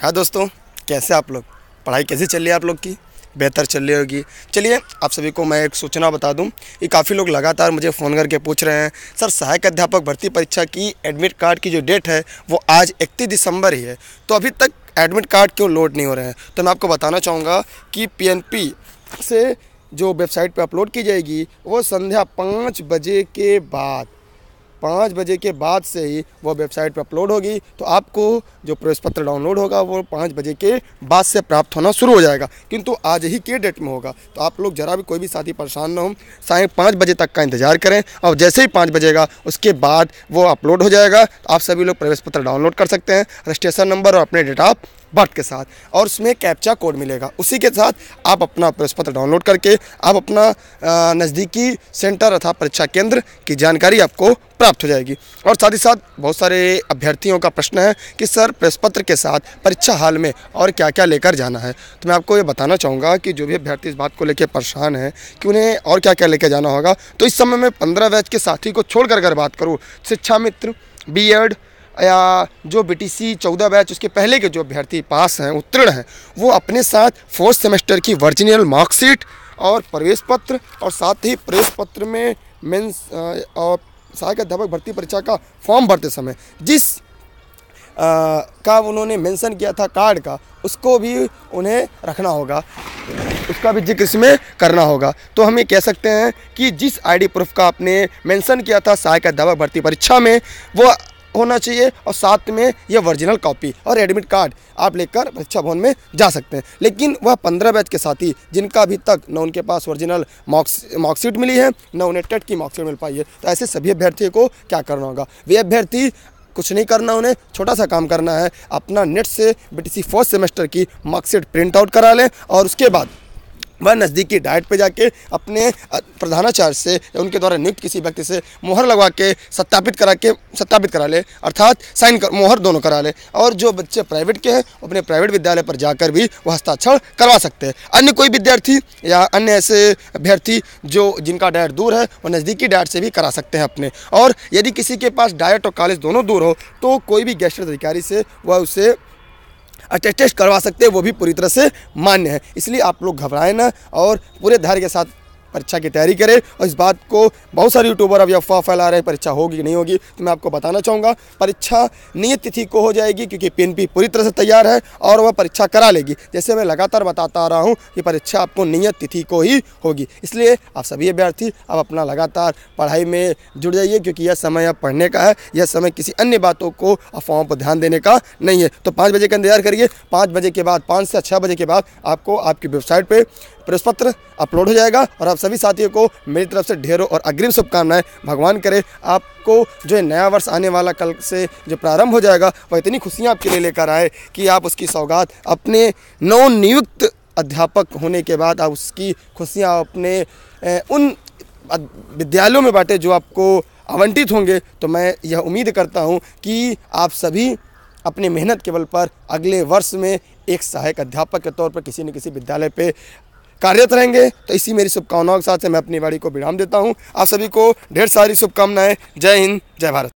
हाँ दोस्तों कैसे आप लोग पढ़ाई कैसी चल रही है आप लोग की बेहतर चल रही होगी चलिए आप सभी को मैं एक सूचना बता दूं कि काफ़ी लोग लगातार मुझे फ़ोन करके पूछ रहे हैं सर सहायक अध्यापक भर्ती परीक्षा की एडमिट कार्ड की जो डेट है वो आज इकतीस दिसंबर ही है तो अभी तक एडमिट कार्ड क्यों लोड नहीं हो रहे हैं तो मैं आपको बताना चाहूँगा कि पी से जो वेबसाइट पर अपलोड की जाएगी वो संध्या पाँच बजे के बाद पाँच बजे के बाद से ही वो वेबसाइट पर अपलोड होगी तो आपको जो प्रवेश पत्र डाउनलोड होगा वो पाँच बजे के बाद से प्राप्त होना शुरू हो जाएगा किंतु आज ही के डेट में होगा तो आप लोग ज़रा भी कोई भी साथी परेशान ना हो साय पाँच बजे तक का इंतज़ार करें और जैसे ही पाँच बजेगा उसके बाद वो अपलोड हो जाएगा तो आप सभी लोग प्रवेश पत्र डाउनलोड कर सकते हैं रजिस्ट्रेशन नंबर और अपने डेट ऑफ बर्थ के साथ और उसमें कैप्चा कोड मिलेगा उसी के साथ आप अपना प्रवेश पत्र डाउनलोड करके आप अपना नज़दीकी सेंटर अथवा परीक्षा केंद्र की जानकारी आपको प्राप्त हो जाएगी और साथ ही साथ बहुत सारे अभ्यर्थियों का प्रश्न है कि सर प्रेस पत्र के साथ परीक्षा हाल में और क्या क्या लेकर जाना है तो मैं आपको ये बताना चाहूँगा कि जो भी अभ्यर्थी इस बात को लेकर परेशान है कि उन्हें और क्या क्या लेकर जाना होगा तो इस समय मैं पंद्रह बैच के साथी को छोड़कर अगर बात करूँ शिक्षा मित्र बी या जो बी टी सी चौदह बैच उसके पहले के जो अभ्यर्थी पास हैं उत्तीर्ण हैं वो अपने साथ फोर्थ सेमेस्टर की वर्जिनियल मार्कशीट और प्रवेश पत्र और साथ ही प्रवेश पत्र में मेंस और सहायक अध्यापक भर्ती परीक्षा का फॉर्म भरते समय जिस आ, का उन्होंने मेंशन किया था कार्ड का उसको भी उन्हें रखना होगा उसका भी जिक्र इसमें करना होगा तो हम ये कह सकते हैं कि जिस आईडी प्रूफ का आपने मेंशन किया था सहायक अध्यापक भर्ती परीक्षा में वो होना चाहिए और साथ में यह ओरिजिनल कॉपी और एडमिट कार्ड आप लेकर परीक्षा भवन में जा सकते हैं लेकिन वह पंद्रह बैच के साथी जिनका अभी तक न उनके पास ओरिजिनल मार्क्स मार्कशीट मिली है न उन्हें टेट की मार्कशीट मिल पाई है तो ऐसे सभी अभ्यर्थियों को क्या करना होगा वे अभ्यर्थी कुछ नहीं करना उन्हें छोटा सा काम करना है अपना नेट से बीटीसी फर्स्ट सेमेस्टर की मार्कशीट प्रिंट आउट करा लें और उसके बाद वह नज़दीकी डाइट पे जाके अपने प्रधानाचार्य से या उनके द्वारा नियुक्त किसी व्यक्ति से मोहर लगवा के सत्यापित करा के सत्यापित करा ले अर्थात साइन कर मोहर दोनों करा ले और जो बच्चे प्राइवेट के हैं अपने प्राइवेट विद्यालय पर जाकर भी वह हस्ताक्षर करवा सकते हैं अन्य कोई विद्यार्थी या अन्य ऐसे अभ्यर्थी जो जिनका डाइट दूर है वह नज़दीकी डाइट से भी करा सकते हैं अपने और यदि किसी के पास डाइट और कॉलेज दोनों दूर हो तो कोई भी गैस्ट्रेट अधिकारी से वह उसे अटेस्टेस्ट करवा सकते हैं वो भी पूरी तरह से मान्य है इसलिए आप लोग घबराएं ना और पूरे धैर्य के साथ परीक्षा की तैयारी करें और इस बात को बहुत सारे यूट्यूबर अभी अफवाह फैला रहे हैं परीक्षा होगी कि नहीं होगी तो मैं आपको बताना चाहूँगा परीक्षा नियत तिथि को हो जाएगी क्योंकि पी पूरी तरह से तैयार है और वह परीक्षा करा लेगी जैसे मैं लगातार बताता आ रहा हूँ कि परीक्षा आपको नियत तिथि को ही होगी इसलिए आप सभी अभ्यर्थी अब अपना लगातार पढ़ाई में जुड़ जाइए क्योंकि यह समय अब पढ़ने का है यह समय किसी अन्य बातों को अफवाहों पर ध्यान देने का नहीं है तो पाँच बजे का इंतजार करिए पाँच बजे के बाद पाँच से छः बजे के बाद आपको आपकी वेबसाइट पर प्रवेश पत्र अपलोड हो जाएगा और आप सभी साथियों को मेरी तरफ से ढेरों और अग्रिम शुभकामनाएं भगवान करे आपको जो है नया वर्ष आने वाला कल से जो प्रारंभ हो जाएगा वह इतनी खुशियाँ आपके लिए लेकर आए कि आप उसकी सौगात अपने नवनियुक्त अध्यापक होने के बाद आप उसकी खुशियाँ अपने उन विद्यालयों में बांटे जो आपको आवंटित होंगे तो मैं यह उम्मीद करता हूँ कि आप सभी अपने मेहनत के बल पर अगले वर्ष में एक सहायक अध्यापक के तौर पर किसी न किसी विद्यालय पे कार्यरत रहेंगे तो इसी मेरी शुभकामनाओं के साथ से मैं अपनी वाड़ी को विराम देता हूँ आप सभी को ढेर सारी शुभकामनाएं जय हिंद जय भारत